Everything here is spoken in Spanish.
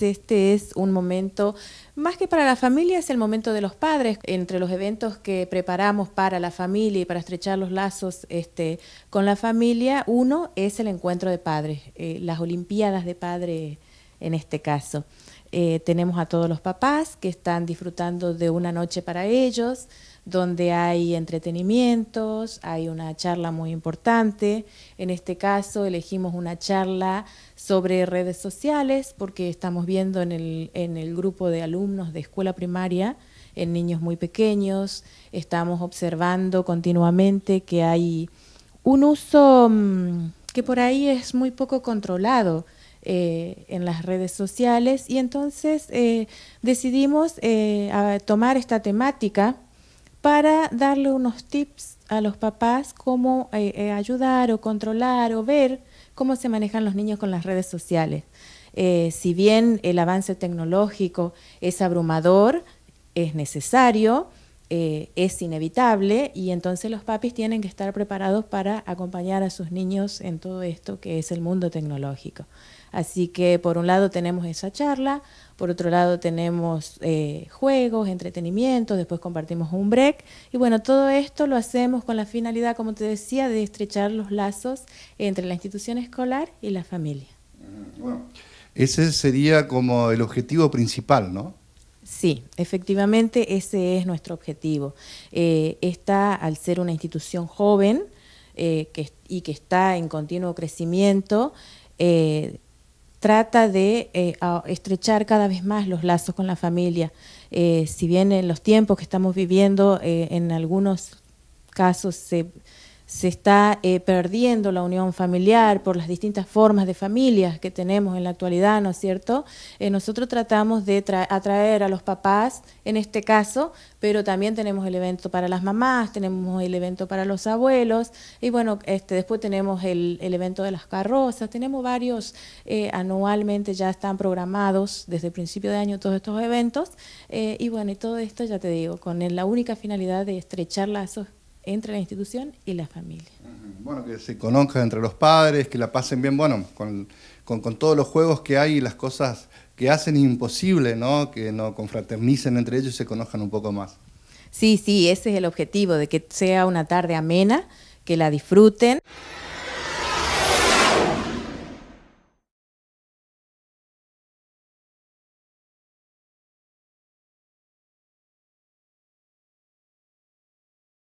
Este es un momento, más que para la familia, es el momento de los padres. Entre los eventos que preparamos para la familia y para estrechar los lazos este, con la familia, uno es el encuentro de padres, eh, las Olimpiadas de Padres en este caso. Eh, tenemos a todos los papás que están disfrutando de una noche para ellos, donde hay entretenimientos, hay una charla muy importante. En este caso elegimos una charla sobre redes sociales porque estamos viendo en el grupo de alumnos de escuela primaria, en niños muy pequeños, estamos observando continuamente que hay un uso mm, que por ahí es muy poco controlado eh, en las redes sociales y entonces eh, decidimos eh, tomar esta temática para darle unos tips a los papás cómo ayudar o controlar o ver cómo se manejan los niños con las redes sociales. si bien el avance tecnológico es abrumador, es necesario, eh, es inevitable y entonces los papis tienen que estar preparados para acompañar a sus niños en todo esto que es el mundo tecnológico. Así que por un lado tenemos esa charla, por otro lado tenemos eh, juegos, entretenimiento, después compartimos un break y bueno, todo esto lo hacemos con la finalidad, como te decía, de estrechar los lazos entre la institución escolar y la familia. Bueno, ese sería como el objetivo principal, ¿no? Sí, efectivamente ese es nuestro objetivo. Eh, esta, al ser una institución joven eh, y que está en continuo crecimiento, eh, trata de estrechar cada vez más los lazos con la familia. si bien en los tiempos que estamos viviendo, en algunos casos se se está eh, perdiendo la unión familiar por las distintas formas de familias que tenemos en la actualidad, ¿no es cierto? Eh, nosotros tratamos de atraer a los papás, en este caso, pero también tenemos el evento para las mamás, tenemos el evento para los abuelos, y bueno, este, después tenemos el, evento de las carrozas, tenemos varios eh, anualmente, ya están programados desde el principio de año todos estos eventos, y bueno, y todo esto ya te digo, con la única finalidad de estrechar lazos entre la institución y la familia. Bueno, que se conozcan entre los padres, que la pasen bien, bueno, con, con, todos los juegos que hay y las cosas que hacen imposible, ¿no? Que no confraternicen entre ellos y se conozcan un poco más. Sí, sí, ese es el objetivo, de que sea una tarde amena, que la disfruten.